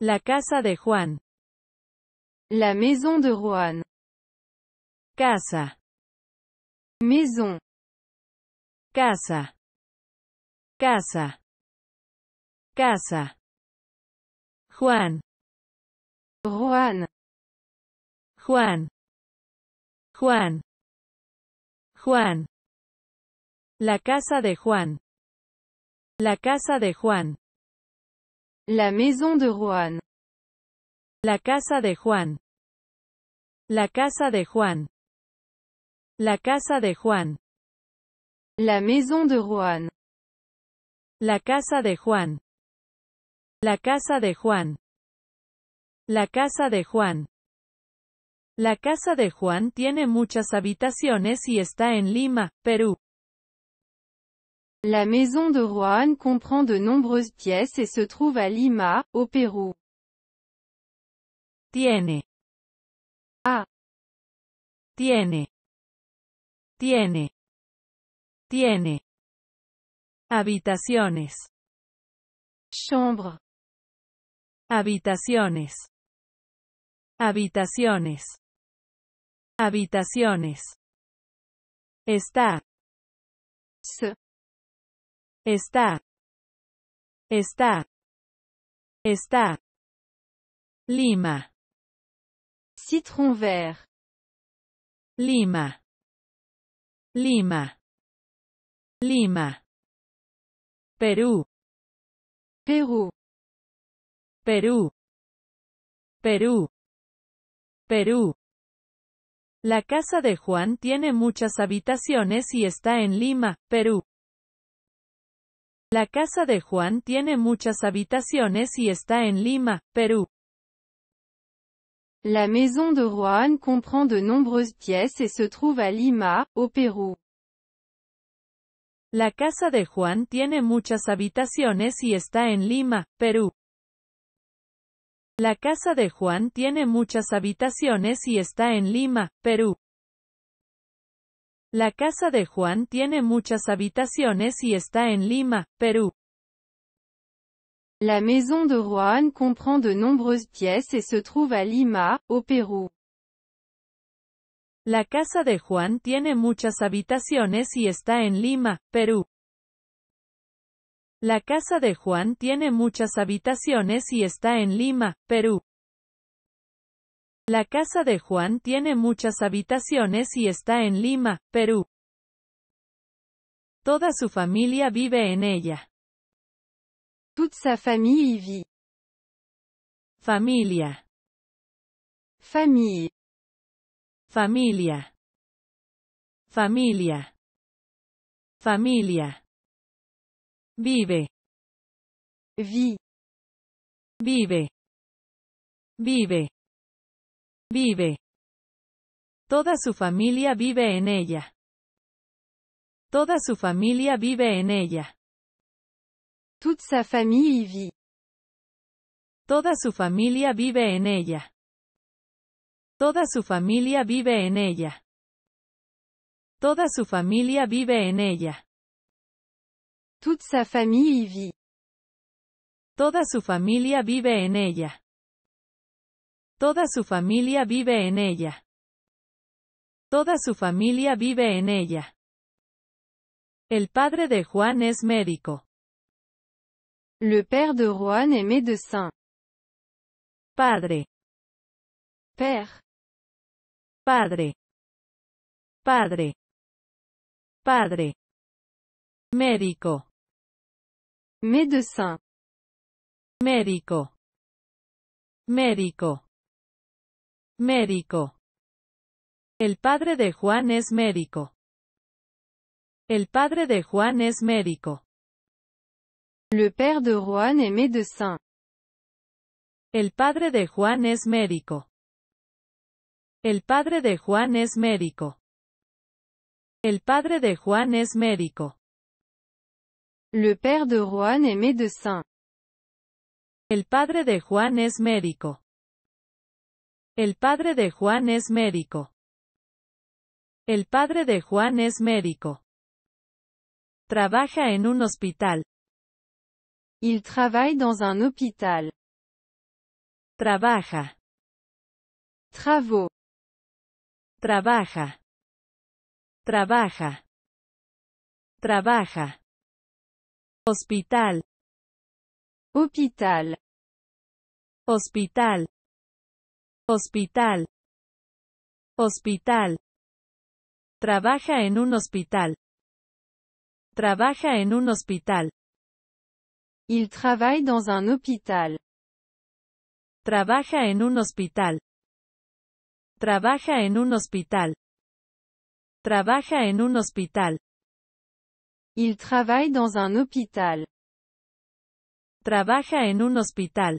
La casa de Juan. La maison de Juan. Casa. Maison. Casa. Casa. Casa. Juan. Juan. Juan. Juan. Juan. La casa de Juan. La casa de Juan. La maison de Juan. La casa de Juan. La casa de Juan. La casa de Juan. La maison de Juan. La casa de Juan. La casa de Juan. La casa de Juan. La casa de Juan tiene muchas habitaciones y está en Lima, Perú. La maison de Juan comprend de nombreuses pièces et se trouve à Lima, au Pérou. Tiene. A. Tiene. Tiene. Tiene. Habitaciones. Chambre. Habitaciones. Habitaciones. Habitaciones. Está. Se. está, está, está. Lima. Citron vert. Lima. Lima. Lima. Perú. Perú. Perú. Perú. Perú. La casa de Juan tiene muchas habitaciones y está en Lima, Perú. La casa de Juan tiene muchas habitaciones y está en Lima, Perú. La maison de Juan comprend de nombreuses pièces et se trouve à Lima, au Pérou. La casa de Juan tiene muchas habitaciones y está en Lima, Perú. La casa de Juan tiene muchas habitaciones y está en Lima, Perú. La casa de Juan tiene muchas habitaciones y está en Lima, Perú. La maison de Juan comprend de nombreuses pièces et se trouve à Lima, au Pérou. La casa de Juan tiene muchas habitaciones y está en Lima, Perú. La casa de Juan tiene muchas habitaciones y está en Lima, Perú. La casa de Juan tiene muchas habitaciones y está en Lima, Perú. Toda su familia vive en ella. Toute sa famille Familia. Famille. Familia. Familia. Familia. Vive. Vi. Vive. Vive. Vive. Toda su familia vive en ella. Toda su familia vive en ella. Toute sa Toda su familia vive en ella. Toda su familia vive en ella. Toda su familia vive en ella. Toda su familia vive en ella. Toda su familia vive en ella. Toda su familia vive en ella. El padre de Juan es médico. Le père de Juan es médecin. Padre. Père. Padre. Padre. Padre. Médico. Médecin. Médico. Médico. Médico. El padre de Juan es médico. El padre de Juan es médico. Le père de Juan est médecin. El padre de Juan es médico. El padre de Juan es médico. El padre de Juan es médico. Le père de Juan est médecin. El padre de Juan es médico. El padre de Juan es médico. El padre de Juan es médico. Trabaja en un hospital. Il travaille dans un hôpital. Trabaja. Travaux. Trabaja. Trabaja. Trabaja. Hospital. Hospital. Hospital. Hospital. Hospital. Trabaja en un hospital. Trabaja en un hospital. Il travaille dans un hôpital. Trabaja en un hospital. Trabaja en un hospital. Trabaja en un hospital. Il travaille dans un hôpital. Trabaja en un hospital.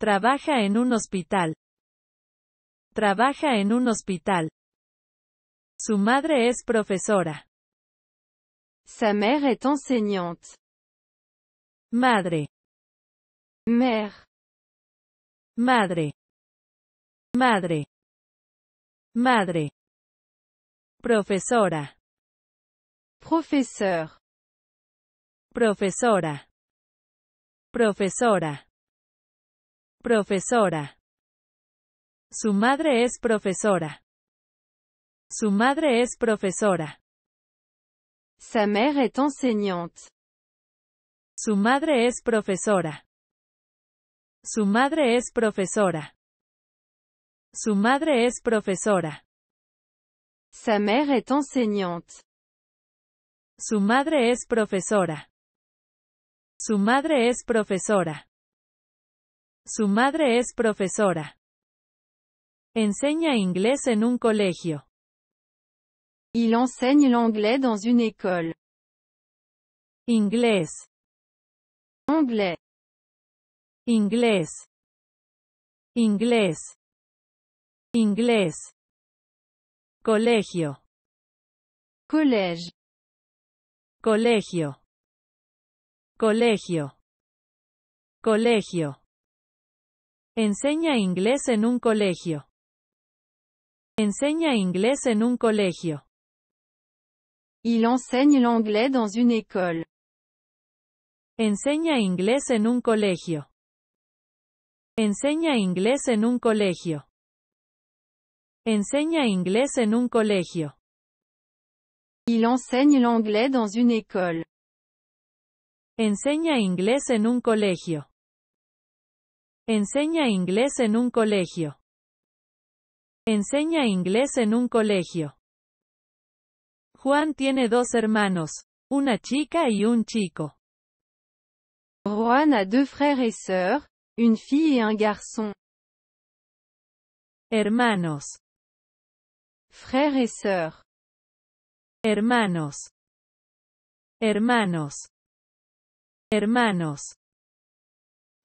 Trabaja en un hospital. Trabaja en un hospital. Su madre es profesora. Sa mère est enseignante. Madre. Mère. Madre. Madre. Madre. Profesora. Profesor. Profesora. Profesora. Profesora. Su madre es profesora. Su madre es profesora. Sa mère est enseignante. Su madre es profesora. Su madre es profesora. Su madre es profesora. Sa mère est enseignante. Su madre es profesora. Su madre es profesora. Su madre es profesora. Enseña inglés en un colegio. Il enseigne l'anglais dans une école. Inglés. Anglais. Inglés. Inglés. Inglés. Colegio. Collège. Colegio. Colegio. Colegio. Enseña inglés en un colegio. Enseña inglés en un colegio. Il enseigne l'anglais dans une école. Enseña inglés en un colegio. Enseña inglés en un colegio. Enseña inglés en un colegio. Il enseigne l'anglais dans une école. Enseña inglés en un colegio. Enseña inglés en un colegio. Enseña inglés en un colegio. Juan tiene dos hermanos, una chica y un chico. Juan a dos frères et sœurs, une fille et un garçon. Hermanos. Frères et sœurs. Hermanos. Hermanos. Hermanos.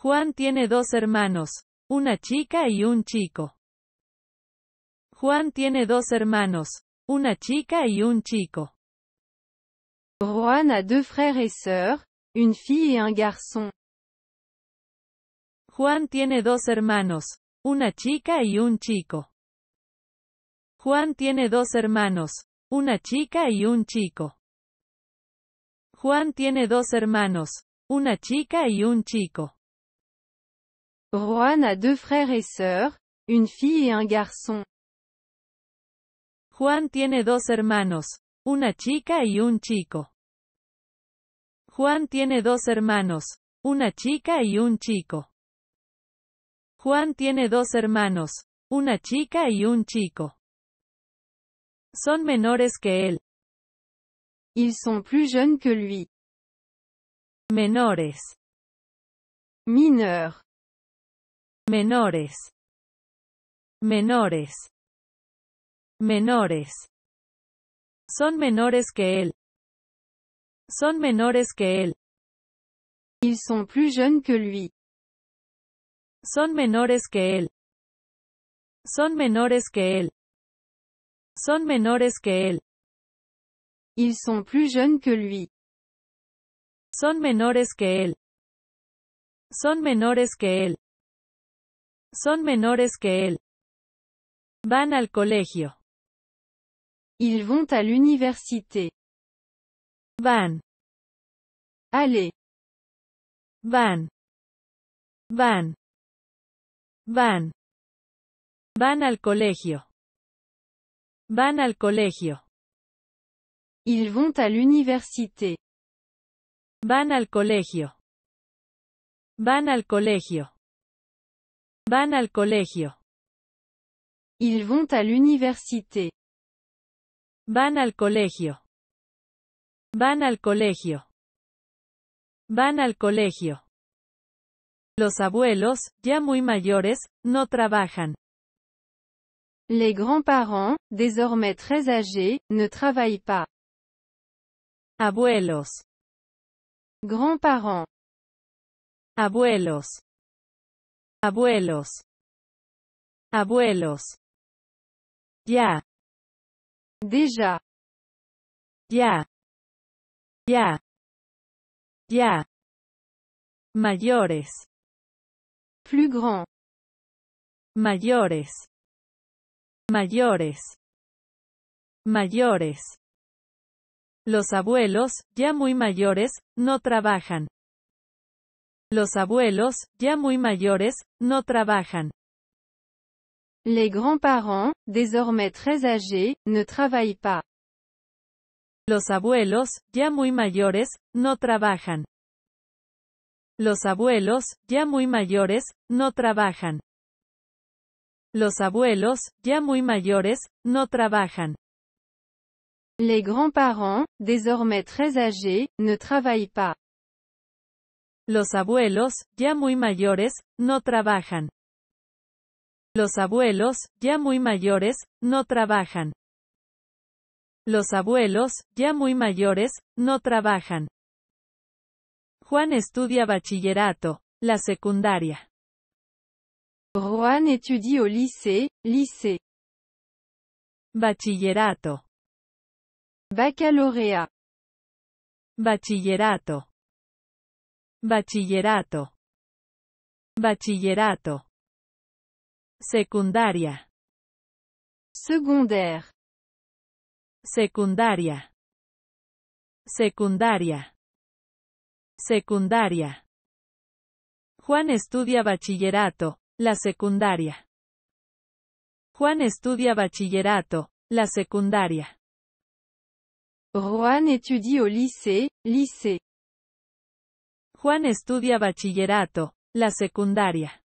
Juan tiene dos hermanos, una chica y un chico. Juan tiene dos hermanos, una chica y un chico. Juan a deux frères et sœurs, une fille et un garçon. Juan tiene dos hermanos, una chica y un chico. Juan tiene dos hermanos, una chica y un chico. Juan tiene dos hermanos, una chica y un chico. Juan a frères et sœurs, fille et un garçon. Juan tiene dos hermanos, una chica y un chico. Juan tiene dos hermanos, una chica y un chico. Juan tiene dos hermanos, una chica y un chico. Son menores que él. Ils sont plus jeunes que lui. Menores. Mineurs menores menores menores son menores que él son menores que él ils sont plus jeunes que lui son menores que él son menores que él son menores que él ils sont plus jeunes que lui son menores que él son menores que él son menores que él. Van al colegio. Ils vont à l'université. Van. Allez. Van. Van. Van. Van al colegio. Van al colegio. Ils vont à l'université. Van al colegio. Van al colegio. Van al colegio. Ils vont à l'université. Van al colegio. Van al colegio. Van al colegio. Los abuelos, ya muy mayores, no trabajan. Les grands-parents, désormais très âgés, ne travaillent pas. Abuelos. Grands-parents. Abuelos. Abuelos. Abuelos. Ya. Déjà. Ya. Ya. Ya. Mayores. Plus grand. Mayores. Mayores. Mayores. Los abuelos, ya muy mayores, no trabajan. Los abuelos, ya muy mayores, no trabajan. Les grands-parents, désormais très âgés, ne travaillent pas. Los abuelos, ya muy mayores, no trabajan. Los abuelos, ya muy mayores, no trabajan. Los abuelos, ya muy mayores, no trabajan. Les grands-parents, désormais très âgés, ne travaillent pas. Los abuelos, ya muy mayores, no trabajan. Los abuelos, ya muy mayores, no trabajan. Los abuelos, ya muy mayores, no trabajan. Juan estudia bachillerato, la secundaria. Juan estudia lice, lycée, Bachillerato. Bacalorea. Bachillerato. Bachillerato. Bachillerato. Secundaria. Secondaire. Secundaria. Secundaria. Secundaria. Juan estudia bachillerato, la secundaria. Juan estudia bachillerato, la secundaria. Juan étudie au lycée, lycée. Juan estudia bachillerato, la secundaria.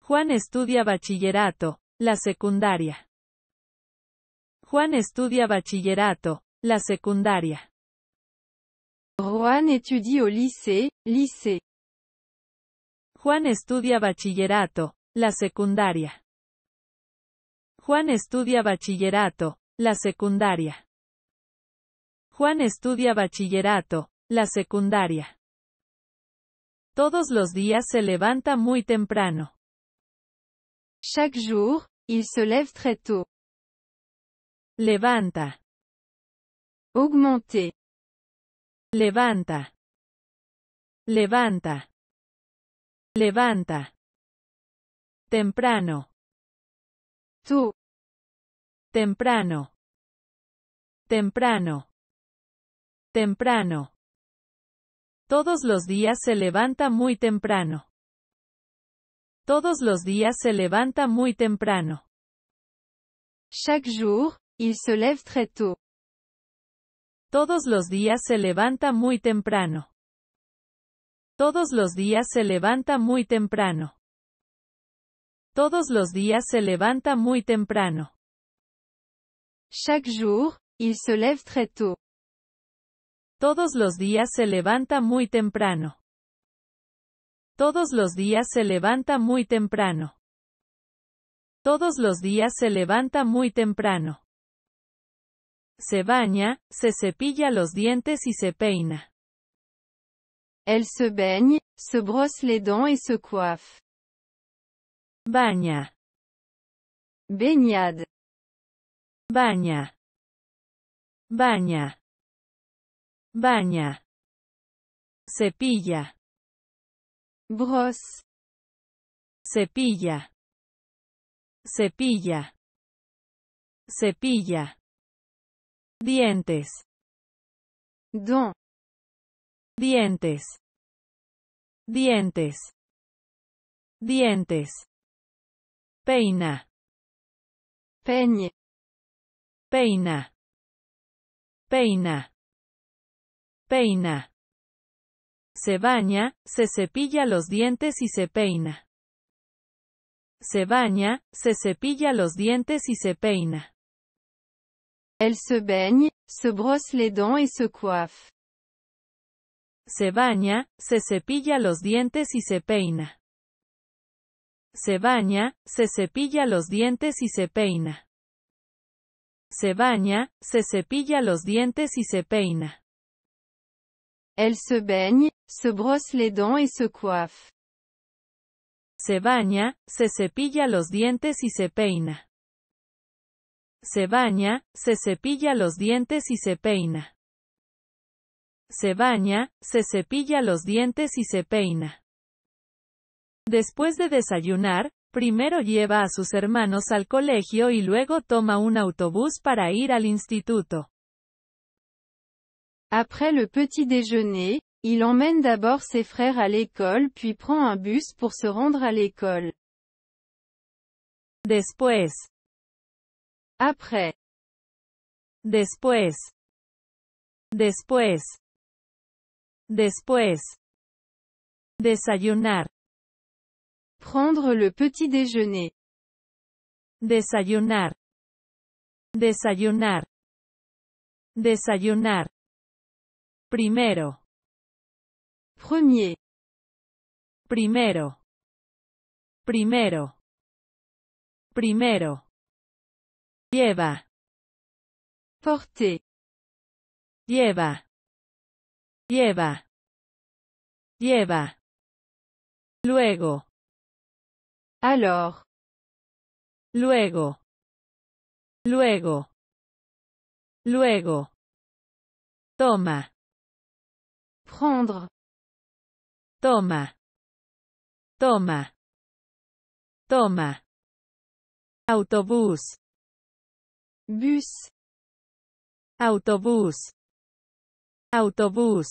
Juan estudia bachillerato, la secundaria. Juan estudia bachillerato, la secundaria. Juan Juan estudia bachillerato, la secundaria. Juan estudia bachillerato, la secundaria. Juan estudia bachillerato, la secundaria. Todos los días se levanta muy temprano. Chaque jour, il se lève très tôt. Levanta. Augmenter. Levanta. Levanta. Levanta. Temprano. Tú. Temprano. Temprano. Temprano. Todos los días se levanta muy temprano. Todos los días se levanta muy temprano. Chaque jour, il se lève très tôt. Todos los días se levanta muy temprano. Todos los días se levanta muy temprano. Todos los días se levanta muy temprano. Chaque jour, il se lève très tôt. Todos los días se levanta muy temprano. Todos los días se levanta muy temprano. Todos los días se levanta muy temprano. Se baña, se cepilla los dientes y se peina. Elle se baigne, se brosse les dents et se coiffe. Baña. Baignade. Baña. Baña. Baña. Cepilla. bros, Cepilla. Cepilla. Cepilla. Dientes. Don. Dientes. Dientes. Dientes. Peina. peña, Peina. Peina peina. Se baña, se cepilla los dientes y se peina. Se baña, se cepilla los dientes y se peina. El se baigne, se brosse les dents y se coiffe. Se baña, se cepilla los dientes y se peina. Se baña, se cepilla los dientes y se peina. Se baña, se cepilla los dientes y se peina. Elle se baigne, se brosse les dents y se coiffe. Se baña, se cepilla los dientes y se peina. Se baña, se cepilla los dientes y se peina. Se baña, se cepilla los dientes y se peina. Después de desayunar, primero lleva a sus hermanos al colegio y luego toma un autobús para ir al instituto. Après le petit déjeuner, il emmène d'abord ses frères à l'école puis prend un bus pour se rendre à l'école. Después. Après. Después. Después. Después. Desayunar. Prendre le petit déjeuner. Desayunar. Desayunar. Desayunar. Primero. Premier. Primero. Primero. Primero. Lleva. Porter. Lleva. Lleva. Lleva. Luego. Alors. Luego. Luego. Luego. Toma. Prendre. Toma. Toma. Toma. autobus, Bus. autobus, autobus,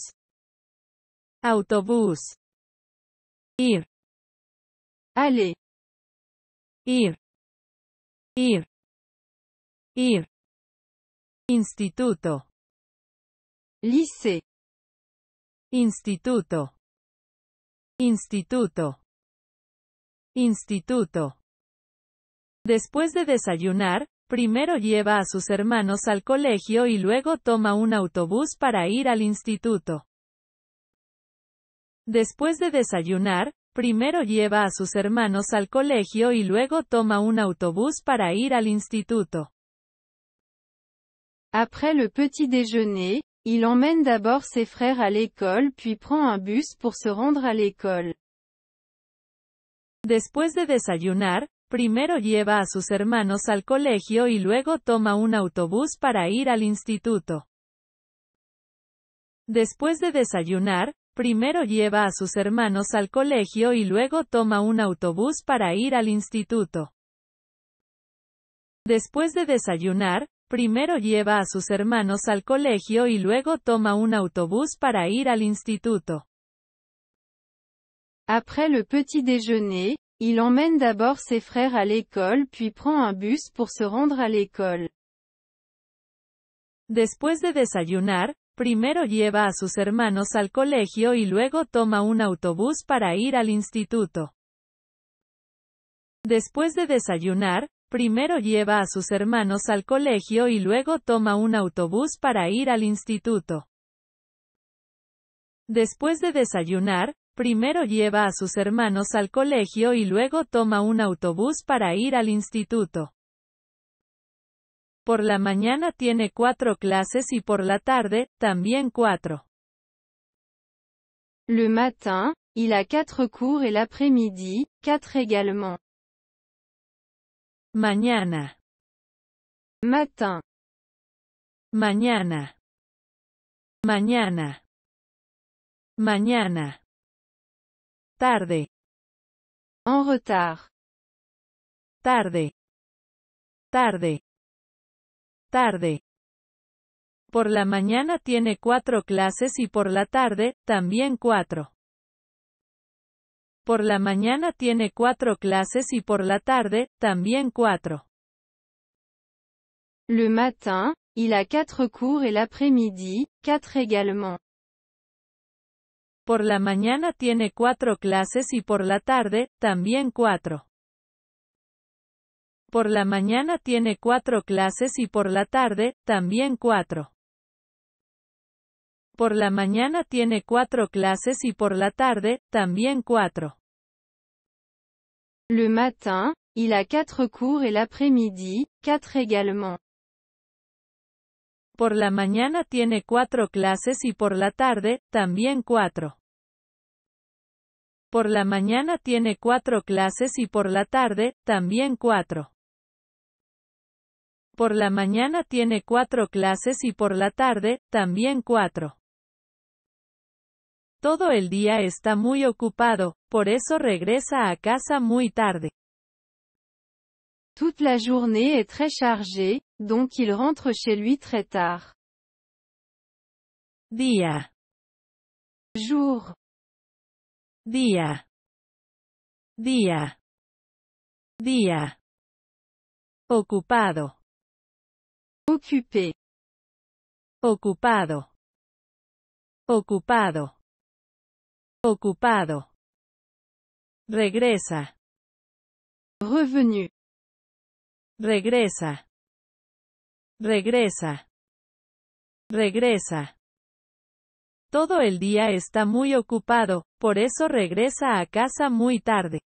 autobus, Ir. Aller. Ir. Ir. Ir. Instituto. Lycée. Instituto. Instituto. Instituto. Después de desayunar, primero lleva a sus hermanos al colegio y luego toma un autobús para ir al instituto. Después de desayunar, primero lleva a sus hermanos al colegio y luego toma un autobús para ir al instituto. Après le petit déjeuner, Il emmène d'abord ses frères à l'école puis prend un bus pour se rendre à l'école. Después de desayunar, primero lleva a sus hermanos al colegio y luego toma un autobús para ir al instituto. Después de desayunar, primero lleva a sus hermanos al colegio y luego toma un autobús para ir al instituto. Después de desayunar, Primero lleva a sus hermanos al colegio y luego toma un autobús para ir al instituto. Après le petit déjeuner, il emmène d'abord ses frères à l'école puis prend un bus pour se rendre à l'école. Después de desayunar, primero lleva a sus hermanos al colegio y luego toma un autobús para ir al instituto. Después de desayunar, Primero lleva a sus hermanos al colegio y luego toma un autobús para ir al instituto. Después de desayunar, primero lleva a sus hermanos al colegio y luego toma un autobús para ir al instituto. Por la mañana tiene cuatro clases y por la tarde, también cuatro. Le matin, il a quatre cours et l'après-midi, cuatro. également. Mañana. Matin. Mañana. Mañana. Mañana. Tarde. En retard. Tarde. Tarde. Tarde. Por la mañana tiene cuatro clases y por la tarde, también cuatro. Por la mañana tiene cuatro clases y por la tarde, también cuatro. Le matin, il a quatre cours et l'après-midi, quatre également. Por la mañana tiene cuatro clases y por la tarde, también cuatro. Por la mañana tiene cuatro clases y por la tarde, también cuatro. Por la mañana tiene cuatro clases y por la tarde, también cuatro. Le matin, il a quatre cours et l'après-midi, quatre également. Por la mañana tiene cuatro clases y por la tarde, también cuatro. Por la mañana tiene cuatro clases y por la tarde, también cuatro. Por la mañana tiene cuatro clases y por la tarde, también cuatro. Todo el día está muy ocupado, Por eso regresa a casa muy tarde. Toute la journée est très chargée, donc il rentre chez lui très tard. Día. Jour. Día. Día. Día. Ocupado. Occupé. Ocupado. Ocupado. Ocupado. Regresa. Revenu. Regresa. Regresa. Regresa. Todo el día está muy ocupado, por eso regresa a casa muy tarde.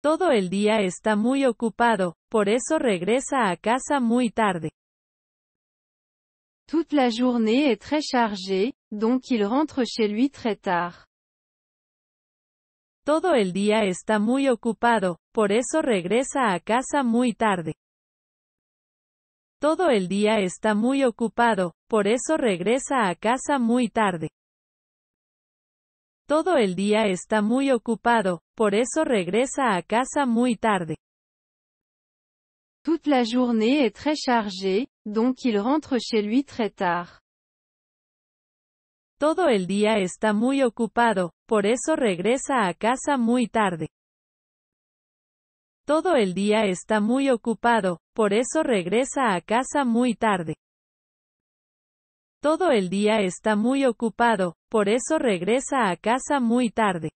Todo el día está muy ocupado, por eso regresa a casa muy tarde. Toute la journée est très chargée, donc il rentre chez lui très tard. Todo el día está muy ocupado, por eso regresa a casa muy tarde. Todo el día está muy ocupado, por eso regresa a casa muy tarde. Todo el día está muy ocupado, por eso regresa a casa muy tarde. Toute la journée est très chargée, donc il rentre chez lui très tard. Todo el día está muy ocupado, por eso regresa a casa muy tarde. Todo el día está muy ocupado, por eso regresa a casa muy tarde. Todo el día está muy ocupado, por eso regresa a casa muy tarde.